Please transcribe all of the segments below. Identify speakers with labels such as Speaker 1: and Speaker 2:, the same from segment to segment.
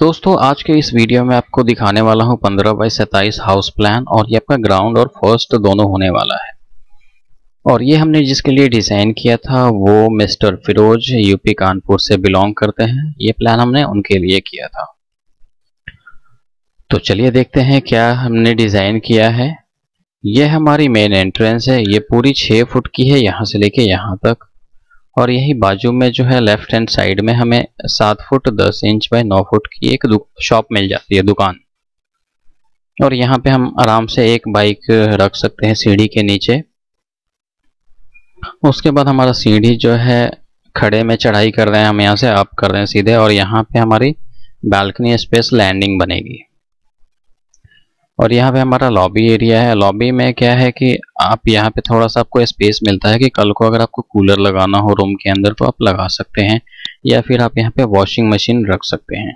Speaker 1: दोस्तों आज के इस वीडियो में आपको दिखाने वाला हूं पंद्रह बाई सैतालीस हाउस प्लान और ये आपका ग्राउंड और फर्स्ट दोनों होने वाला है और ये हमने जिसके लिए डिज़ाइन किया था वो मिस्टर फिरोज यूपी कानपुर से बिलोंग करते हैं ये प्लान हमने उनके लिए किया था तो चलिए देखते हैं क्या हमने डिज़ाइन किया है ये हमारी मेन एंट्रेंस है ये पूरी छह फुट की है यहां से लेके यहां तक और यही बाजू में जो है लेफ्ट हैंड साइड में हमें सात फुट दस इंच बाय नौ फुट की एक शॉप मिल जाती है दुकान और यहाँ पे हम आराम से एक बाइक रख सकते हैं सीढ़ी के नीचे उसके बाद हमारा सीढ़ी जो है खड़े में चढ़ाई कर रहे हैं हम यहाँ से आप कर रहे हैं सीधे और यहाँ पे हमारी बालकनी स्पेस लैंडिंग बनेगी और यहाँ पे हमारा लॉबी एरिया है लॉबी में क्या है कि आप यहाँ पे थोड़ा सा आपको स्पेस मिलता है कि कल को अगर आपको कूलर लगाना हो रूम के अंदर तो आप लगा सकते हैं या फिर आप यहाँ पे वॉशिंग मशीन रख सकते हैं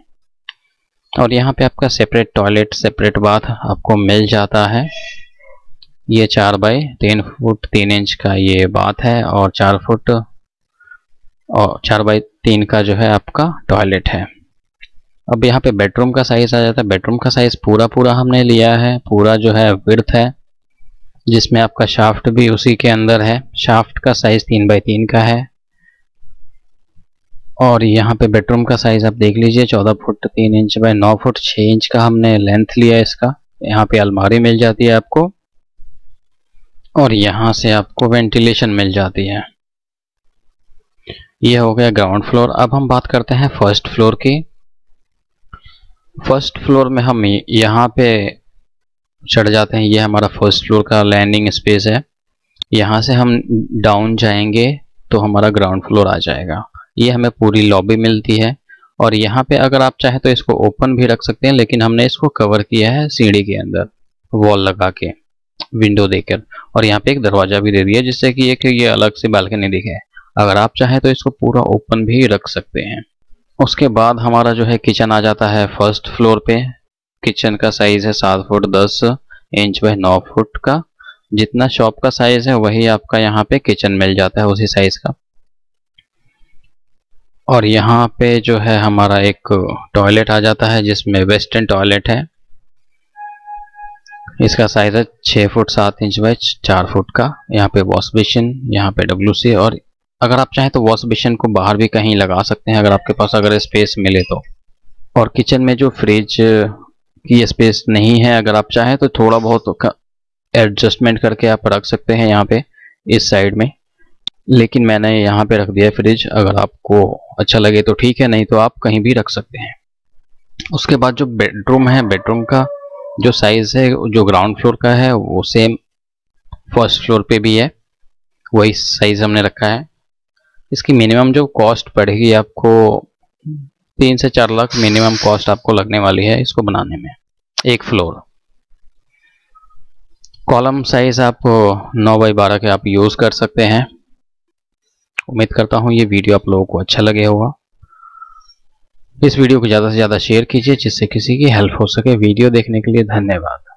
Speaker 1: और यहाँ पे आपका सेपरेट टॉयलेट सेपरेट बाथ आपको मिल जाता है ये चार बाई तीन फुट तीन इंच का ये बाथ है और चार फुट और चार बाई तीन का जो है आपका टॉयलेट है अब यहाँ पे बेडरूम का साइज आ जाता है बेडरूम का साइज पूरा पूरा हमने लिया है पूरा जो है विर्थ है जिसमें आपका शाफ्ट भी उसी के अंदर है शाफ्ट का साइज तीन बाई तीन का है और यहाँ पे बेडरूम का साइज आप देख लीजिए चौदह फुट तीन इंच बाय नौ फुट छः इंच का हमने लेंथ लिया इसका यहाँ पे अलमारी मिल जाती है आपको और यहाँ से आपको वेंटिलेशन मिल जाती है ये हो गया ग्राउंड फ्लोर अब हम बात करते हैं फर्स्ट फ्लोर की फर्स्ट फ्लोर में हम यहाँ पे चढ़ जाते हैं ये हमारा फर्स्ट फ्लोर का लैंडिंग स्पेस है यहाँ से हम डाउन जाएंगे तो हमारा ग्राउंड फ्लोर आ जाएगा ये हमें पूरी लॉबी मिलती है और यहाँ पे अगर आप चाहें तो इसको ओपन भी रख सकते हैं लेकिन हमने इसको कवर किया है सीढ़ी के अंदर वॉल लगा के विंडो देकर और यहाँ पे एक दरवाजा भी दे दिया जिससे कि एक ये अलग से बालकनी दिखे अगर आप चाहें तो इसको पूरा ओपन भी रख सकते हैं उसके बाद हमारा जो है किचन आ जाता है फर्स्ट फ्लोर पे किचन का साइज है सात फुट दस इंच वह नौ फुट का जितना शॉप का साइज है वही आपका यहाँ पे किचन मिल जाता है उसी साइज का और यहाँ पे जो है हमारा एक टॉयलेट आ जाता है जिसमें वेस्टर्न टॉयलेट है इसका साइज है छः फुट सात इंच बाय चार फुट का यहाँ पे वॉश बेसिन यहाँ पे डब्ल्यू और अगर आप चाहें तो वॉश बेसिन को बाहर भी कहीं लगा सकते हैं अगर आपके पास अगर स्पेस मिले तो और किचन में जो फ्रिज की स्पेस नहीं है अगर आप चाहें तो थोड़ा बहुत एडजस्टमेंट करके आप रख सकते हैं यहाँ पे इस साइड में लेकिन मैंने यहाँ पे रख दिया फ्रिज अगर आपको अच्छा लगे तो ठीक है नहीं तो आप कहीं भी रख सकते हैं उसके बाद जो बेडरूम है बेडरूम का जो साइज़ है जो ग्राउंड फ्लोर का है वो सेम फर्स्ट फ्लोर पे भी है वही साइज़ हमने रखा है इसकी मिनिमम जो कॉस्ट पड़ेगी आपको तीन से चार लाख मिनिमम कॉस्ट आपको लगने वाली है इसको बनाने में एक फ्लोर कॉलम साइज आप नौ बाई बारह के आप यूज़ कर सकते हैं उम्मीद करता हूं ये वीडियो आप लोगों को अच्छा लगे होगा इस वीडियो को ज़्यादा से ज़्यादा शेयर कीजिए जिससे किसी की हेल्प हो सके वीडियो देखने के लिए धन्यवाद